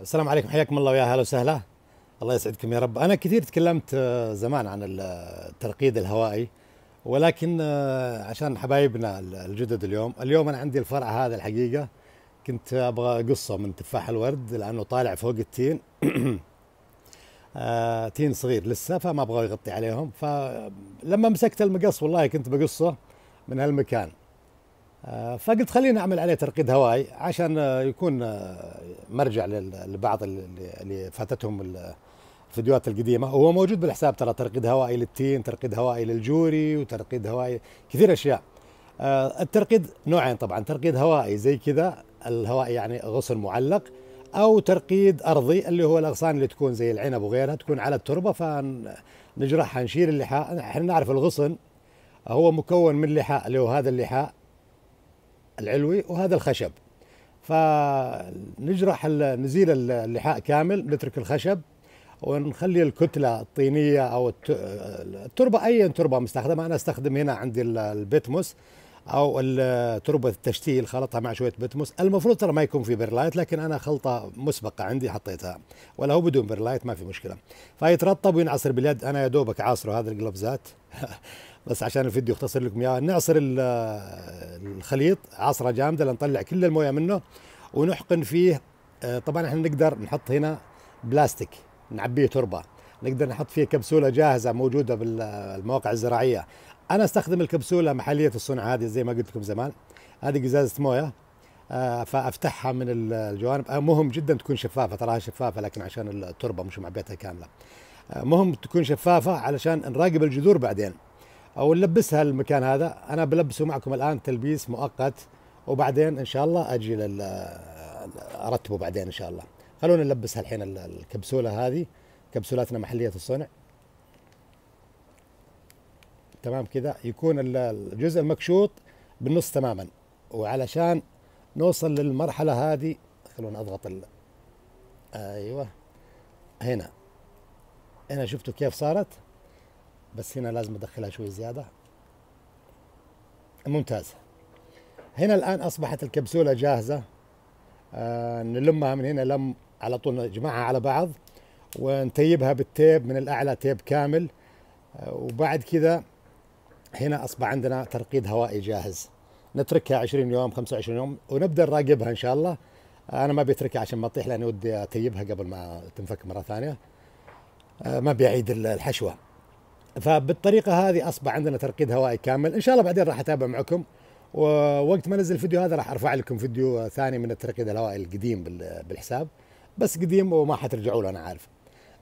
السلام عليكم حياكم الله ويا هلا وسهلا الله يسعدكم يا رب انا كثير تكلمت آه، زمان عن الترقيد الهوائي ولكن آه، عشان حبايبنا الجدد اليوم اليوم انا عندي الفرع هذا الحقيقه كنت ابغى قصه من تفاح الورد لانه طالع فوق التين آه، تين صغير لسه فما ابغى يغطي عليهم فلما مسكت المقص والله كنت بقصه من هالمكان آه، فقلت خليني اعمل عليه ترقيد هوائي عشان آه، يكون آه، مرجع لبعض اللي فاتتهم الفيديوهات القديمه هو موجود بالحساب ترى ترقيد هوائي للتين ترقيد هوائي للجوري وترقيد هوائي كثير اشياء الترقيد نوعين طبعا ترقيد هوائي زي كذا الهوائي يعني غصن معلق او ترقيد ارضي اللي هو الاغصان اللي تكون زي العنب وغيرها تكون على التربه فنجرحها نشيل اللحاء احنا نعرف الغصن هو مكون من لحاء اللي هو هذا اللحاء العلوي وهذا الخشب فنجرح نزيل اللحاء كامل نترك الخشب ونخلي الكتلة الطينية أو التربة أي تربة مستخدمة أنا أستخدم هنا عندي البتموس أو تربة التشتيل خلطها مع شوية بتموس المفروض ترى ما يكون في بيرلايت لكن أنا خلطة مسبقة عندي حطيتها ولا هو بدون بيرلايت ما في مشكلة فيترطب وينعصر باليد أنا يا دوبك عاصره هذه القلبزات بس عشان الفيديو اختصر لكم اياه نعصر الخليط عصره جامده لنطلع كل المويه منه ونحقن فيه آه، طبعا احنا نقدر نحط هنا بلاستيك نعبيه تربه نقدر نحط فيه كبسوله جاهزه موجوده بالمواقع الزراعيه انا استخدم الكبسوله محليه الصنع هذه زي ما قلت لكم زمان هذه قزازه مويه آه، فافتحها من الجوانب آه، مهم جدا تكون شفافه تراها شفافه لكن عشان التربه مش معبيتها كامله مهم تكون شفافه علشان نراقب الجذور بعدين او نلبسها المكان هذا انا بلبسه معكم الان تلبيس مؤقت وبعدين ان شاء الله اجي لل ارتبه بعدين ان شاء الله خلونا نلبسها الحين الكبسوله هذه كبسولاتنا محليه الصنع تمام كذا يكون الجزء المكشوط بالنص تماما وعلشان نوصل للمرحله هذه خلونا اضغط ال... ايوه هنا هنا شفتوا كيف صارت بس هنا لازم ادخلها شوي زياده ممتاز هنا الان اصبحت الكبسوله جاهزه آه نلمها من هنا لم على طول نجمعها على بعض ونتيبها بالتيب من الاعلى تيب كامل آه وبعد كذا هنا اصبح عندنا ترقيد هوائي جاهز نتركها 20 يوم 25 يوم ونبدا نراقبها ان شاء الله انا ما بتركها عشان ما تطيح لاني ودي اطيبها قبل ما تنفك مره ثانيه آه، ما بيعيد الحشوه فبالطريقه هذه اصبح عندنا ترقيد هوائي كامل ان شاء الله بعدين راح اتابع معكم ووقت ما انزل الفيديو هذا راح ارفع لكم فيديو ثاني من الترقيد الهوائي القديم بالحساب بس قديم وما حترجعوا له انا عارف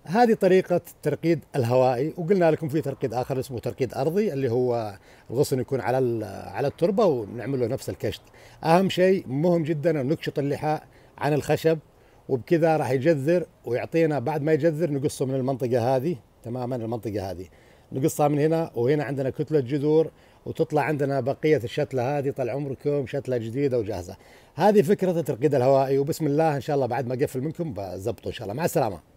هذه طريقة الترقيد الهوائي وقلنا لكم في ترقيد آخر اسمه ترقيد أرضي اللي هو الغصن يكون على على التربة ونعمل له نفس الكشط أهم شيء مهم جدا نكشط اللحاء عن الخشب وبكذا راح يجذر ويعطينا بعد ما يجذر نقصه من المنطقة هذه تماما المنطقة هذه نقصها من هنا وهنا عندنا كتله جذور وتطلع عندنا بقيه الشتله هذه طال عمركم شتله جديده وجاهزه هذه فكره الترقيد الهوائي وبسم الله ان شاء الله بعد ما اقفل منكم بزبطه ان شاء الله مع السلامه